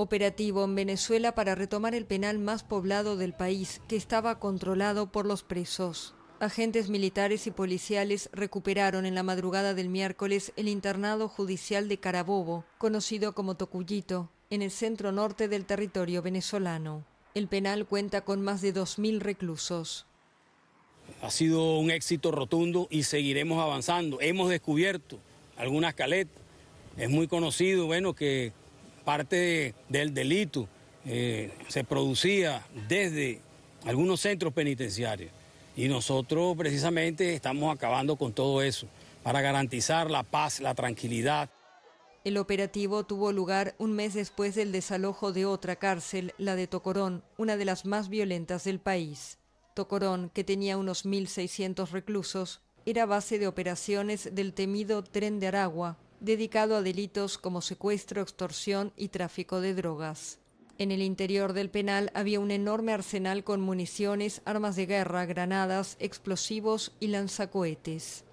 Operativo en Venezuela para retomar el penal más poblado del país, que estaba controlado por los presos. Agentes militares y policiales recuperaron en la madrugada del miércoles el internado judicial de Carabobo, conocido como Tocuyito, en el centro norte del territorio venezolano. El penal cuenta con más de 2.000 reclusos. Ha sido un éxito rotundo y seguiremos avanzando. Hemos descubierto algunas caletas. Es muy conocido, bueno, que parte del delito eh, se producía desde algunos centros penitenciarios y nosotros precisamente estamos acabando con todo eso para garantizar la paz, la tranquilidad. El operativo tuvo lugar un mes después del desalojo de otra cárcel, la de Tocorón, una de las más violentas del país. Tocorón, que tenía unos 1.600 reclusos, era base de operaciones del temido Tren de Aragua, dedicado a delitos como secuestro, extorsión y tráfico de drogas. En el interior del penal había un enorme arsenal con municiones, armas de guerra, granadas, explosivos y lanzacohetes.